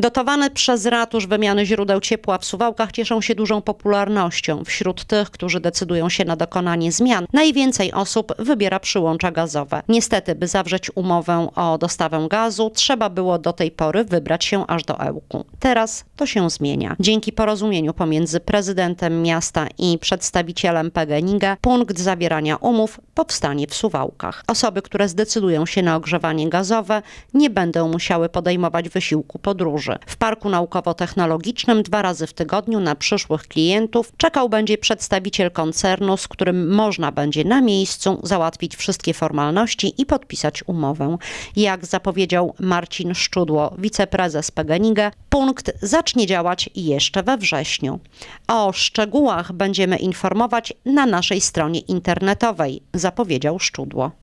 Dotowane przez ratusz wymiany źródeł ciepła w Suwałkach cieszą się dużą popularnością wśród tych, którzy decydują się na dokonanie zmian. Najwięcej osób wybiera przyłącza gazowe. Niestety, by zawrzeć umowę o dostawę gazu, trzeba było do tej pory wybrać się aż do Ełku. Teraz to się zmienia. Dzięki porozumieniu pomiędzy prezydentem miasta i przedstawicielem PGNiG punkt zawierania umów powstanie w Suwałkach. Osoby, które zdecydują się na ogrzewanie gazowe, nie będą musiały podejmować wysiłku podróży. W Parku Naukowo-Technologicznym dwa razy w tygodniu na przyszłych klientów czekał będzie przedstawiciel koncernu, z którym można będzie na miejscu załatwić wszystkie formalności i podpisać umowę. Jak zapowiedział Marcin Szczudło, wiceprezes Peganiga, punkt zacznie działać jeszcze we wrześniu. O szczegółach będziemy informować na naszej stronie internetowej, zapowiedział Szczudło.